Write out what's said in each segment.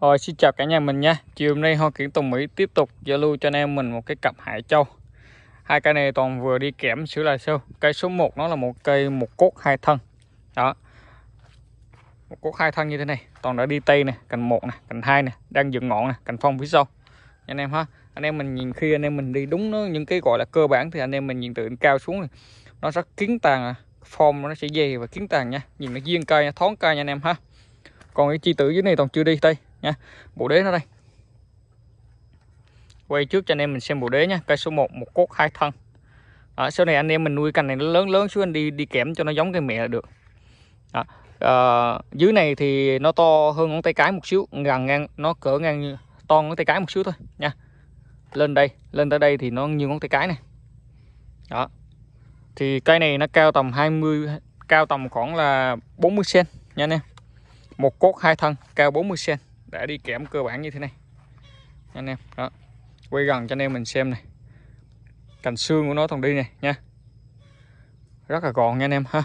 Rồi xin chào cả nhà mình nha Chiều hôm nay Hoa Kiển Tùng Mỹ tiếp tục giao lưu cho anh em mình một cái cặp Hải Châu Hai cây này toàn vừa đi kẽm sửa lại sâu Cây số 1 nó là một cây một cốt hai thân Đó Một cốt hai thân như thế này Toàn đã đi tây nè, cành một nè, cành hai nè Đang dựng ngọn nè, cành phong phía sau Anh em ha Anh em mình nhìn khi anh em mình đi đúng nó, những cái gọi là cơ bản Thì anh em mình nhìn từ cao xuống này. Nó rất kiến tàn à Form nó sẽ dày và kiến tàn nha Nhìn nó duyên cây, thoáng cây nha anh em ha còn cái chi tử dưới này toàn chưa đi đây nha bộ đế nó đây quay trước cho anh em mình xem bộ đế nha cây số 1 một cốt hai thân đó, sau này anh em mình nuôi cành này lớn lớn xuống anh đi đi kém cho nó giống cây mẹ là được đó. À, dưới này thì nó to hơn ngón tay cái một xíu gần ngang nó cỡ ngang to ngón tay cái một xíu thôi nha lên đây lên tới đây thì nó như ngón tay cái này đó thì cây này nó cao tầm 20 cao tầm khoảng là 40 cm nha anh em một cốt hai thân cao 40 cm đã đi kẽm cơ bản như thế này anh em đó quay gần cho anh em mình xem này cành xương của nó thằng đi này nha rất là gọn nha anh em ha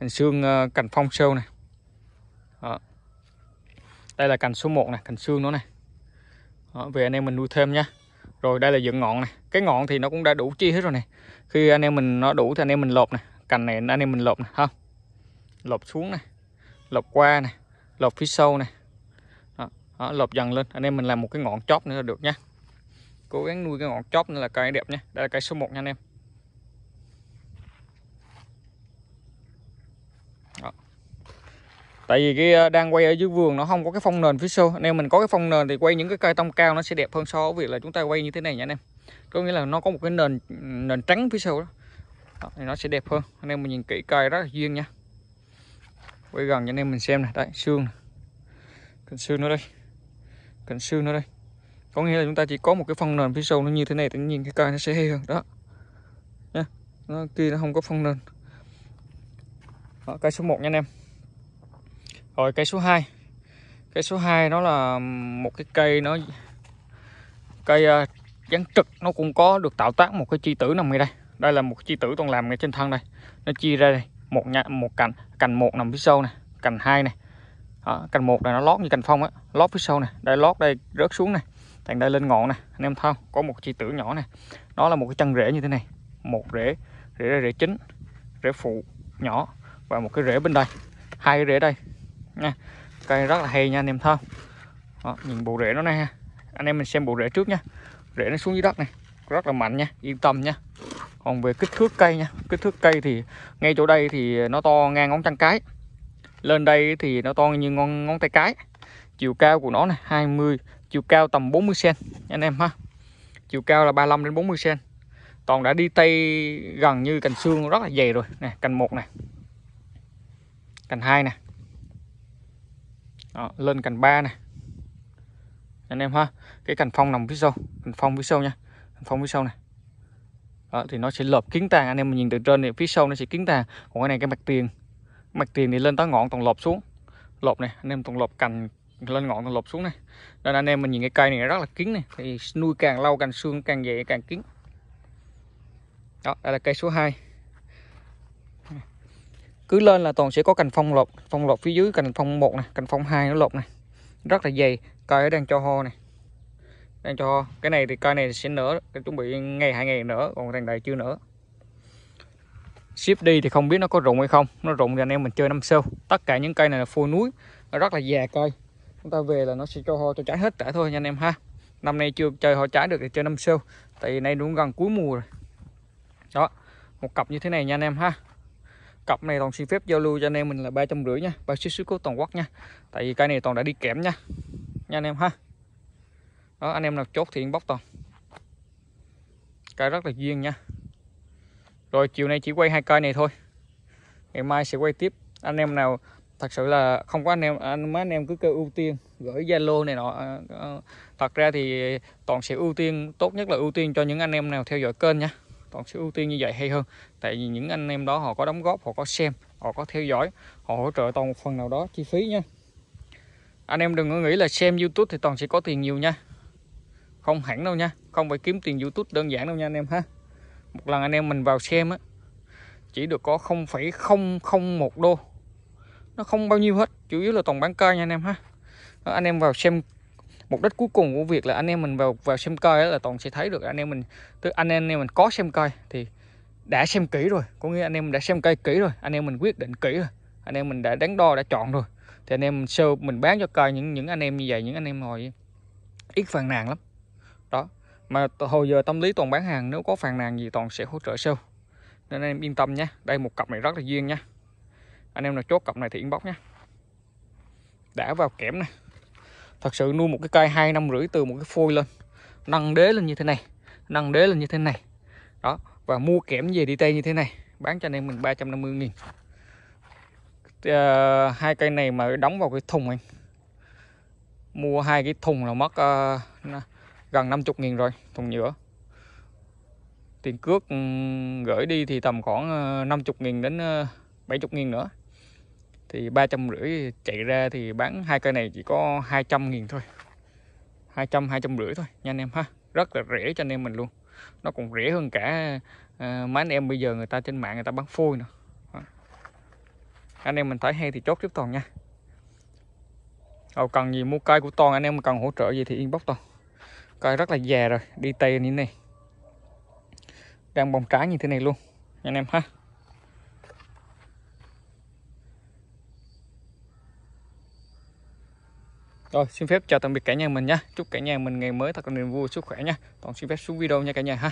cành xương ờ, cành phong sâu này đó. đây là cành số 1 này cành xương nó này đó, về anh em mình nuôi thêm nha rồi đây là dựng ngọn này cái ngọn thì nó cũng đã đủ chi hết rồi này khi anh em mình nó đủ thì anh em mình lột này cành này anh em mình lột này không lột xuống này lột qua này lột phía sau này đó, lợp dần lên anh em mình làm một cái ngọn chóp nữa là được nha cố gắng nuôi cái ngọn chóp nữa là cây đẹp nha đây là cây số 1 nha anh em đó. tại vì cái ờ, đang quay ở dưới vườn nó không có cái phong nền phía sau anh em mình có cái phong nền thì quay những cái cây tông cao nó sẽ đẹp hơn so với việc là chúng ta quay như thế này nha anh em có nghĩa là nó có một cái nền nền trắng phía sau đó, đó thì nó sẽ đẹp hơn anh em mình nhìn kỹ cây rất là duyên nha quay gần cho anh em mình xem này đấy xương cần xương nữa đây cạnh xương nó đây có nghĩa là chúng ta chỉ có một cái phong nền phía sau nó như thế này thì nhìn cái cây nó sẽ hay hơn đó nha nó kia nó không có phong nền đó, cây số 1 nha anh em rồi cây số 2 cây số 2 nó là một cái cây nó cây uh, trực nó cũng có được tạo tác một cái chi tử nằm ngay đây đây là một chi tử toàn làm ngay trên thân đây nó chia ra đây một nhà một cành cành một nằm phía sau này cành hai này đó, cành một này nó lót như cành phong á lót phía sau này đây lót đây rớt xuống này thành đây lên ngọn này anh em thao có một chi tử nhỏ này nó là một cái chân rễ như thế này một rễ rễ đây rễ chính rễ phụ nhỏ và một cái rễ bên đây hai cái rễ đây nha cây rất là hay nha anh em thao đó, nhìn bộ rễ nó này ha anh em mình xem bộ rễ trước nha rễ nó xuống dưới đất này rất là mạnh nha yên tâm nha còn về kích thước cây nha kích thước cây thì ngay chỗ đây thì nó to ngang ngón chân cái lên đây thì nó to như ngón ngón tay cái chiều cao của nó này 20 chiều cao tầm 40 cm anh em ha chiều cao là 35 đến 40 cm toàn đã đi tay gần như cành xương rất là dày rồi nè cành một này cành hai nè lên cành ba nè anh em ha cái cành phong nằm phía sau cành phong phía sau nha cành phong phía sau này Đó, thì nó sẽ lợp kiến tàn anh em mình nhìn từ trên này phía sau nó sẽ kiến tàn còn cái này cái mặt tiền mạch tiền thì lên tới ngọn toàn lột xuống lột này anh em toàn lột cành lên ngọn toàn lột xuống này nên anh em mình nhìn cái cây này rất là kín này thì nuôi càng lâu càng xương càng dày càng kín đó đây là cây số 2 cứ lên là toàn sẽ có cành phong lột phong lột phía dưới cành phong 1 này cành phong 2 nó lột này rất là dày cây đang cho ho này đang cho ho cái này thì cây này sẽ nở chuẩn bị ngày hai ngày nữa còn thằng này chưa nở ship đi thì không biết nó có rụng hay không nó rụng thì anh em mình chơi năm sâu tất cả những cây này là phôi núi nó rất là già cây chúng ta về là nó sẽ cho ho cho trái hết cả thôi nha anh em ha năm nay chưa chơi ho trái được thì chơi năm sâu tại nay đúng gần cuối mùa rồi đó một cặp như thế này nha anh em ha cặp này toàn xin phép giao lưu cho anh em mình là ba trăm rưỡi nha ba chiếc xuất toàn quốc nha tại vì cây này toàn đã đi kém nha nha anh em ha đó anh em nào chốt thì inbox toàn cây rất là duyên nha rồi chiều nay chỉ quay hai cây này thôi ngày mai sẽ quay tiếp anh em nào thật sự là không có anh em anh mấy anh em cứ kêu ưu tiên gửi zalo này nọ à, à, thật ra thì toàn sẽ ưu tiên tốt nhất là ưu tiên cho những anh em nào theo dõi kênh nhé toàn sẽ ưu tiên như vậy hay hơn tại vì những anh em đó họ có đóng góp họ có xem họ có theo dõi họ hỗ trợ toàn một phần nào đó chi phí nha anh em đừng có nghĩ là xem youtube thì toàn sẽ có tiền nhiều nha không hẳn đâu nha không phải kiếm tiền youtube đơn giản đâu nha anh em ha một lần anh em mình vào xem á chỉ được có 0,001 đô nó không bao nhiêu hết chủ yếu là toàn bán cây nha anh em ha đó, anh em vào xem mục đích cuối cùng của việc là anh em mình vào vào xem cây là toàn sẽ thấy được anh em mình tức anh em mình có xem cây thì đã xem kỹ rồi có nghĩa anh em đã xem cây kỹ rồi anh em mình quyết định kỹ rồi anh em mình đã đánh đo đã chọn rồi thì anh em sơ mình bán cho cây những những anh em như vậy những anh em ngồi ít phàn nàn lắm mà hồi giờ tâm lý toàn bán hàng nếu có phàn nàn gì toàn sẽ hỗ trợ sâu nên anh em yên tâm nhé đây một cặp này rất là duyên nha anh em nào chốt cặp này thì inbox nhé đã vào kẽm này thật sự nuôi một cái cây hai năm rưỡi từ một cái phôi lên nâng đế lên như thế này nâng đế lên như thế này đó và mua kẽm về đi tây như thế này bán cho anh em mình 350 nghìn ờ, hai cây này mà đóng vào cái thùng anh mua hai cái thùng là mất uh, gần 50 nghìn rồi thùng nhựa tiền cước ừ, gửi đi thì tầm khoảng 50 ờ, nghìn đến 70 ờ, nghìn nữa thì rưỡi chạy ra thì bán hai cây này chỉ có 200 nghìn thôi 200 rưỡi thôi nha anh em ha rất là rẻ cho anh em mình luôn nó còn rẻ hơn cả à, ờ, mấy anh em bây giờ người ta trên mạng người ta bán phôi nữa anh em mình thấy hay thì chốt tiếp toàn nha Ờ, cần gì mua cây của toàn anh em cần hỗ trợ gì thì inbox toàn Coi rất là già rồi, đi tây như thế này. Đang bông trái như thế này luôn. Anh em ha. Rồi, xin phép chào tạm biệt cả nhà mình nha. Chúc cả nhà mình ngày mới thật là niềm vui, sức khỏe nha. Toàn xin phép xuống video nha cả nhà ha.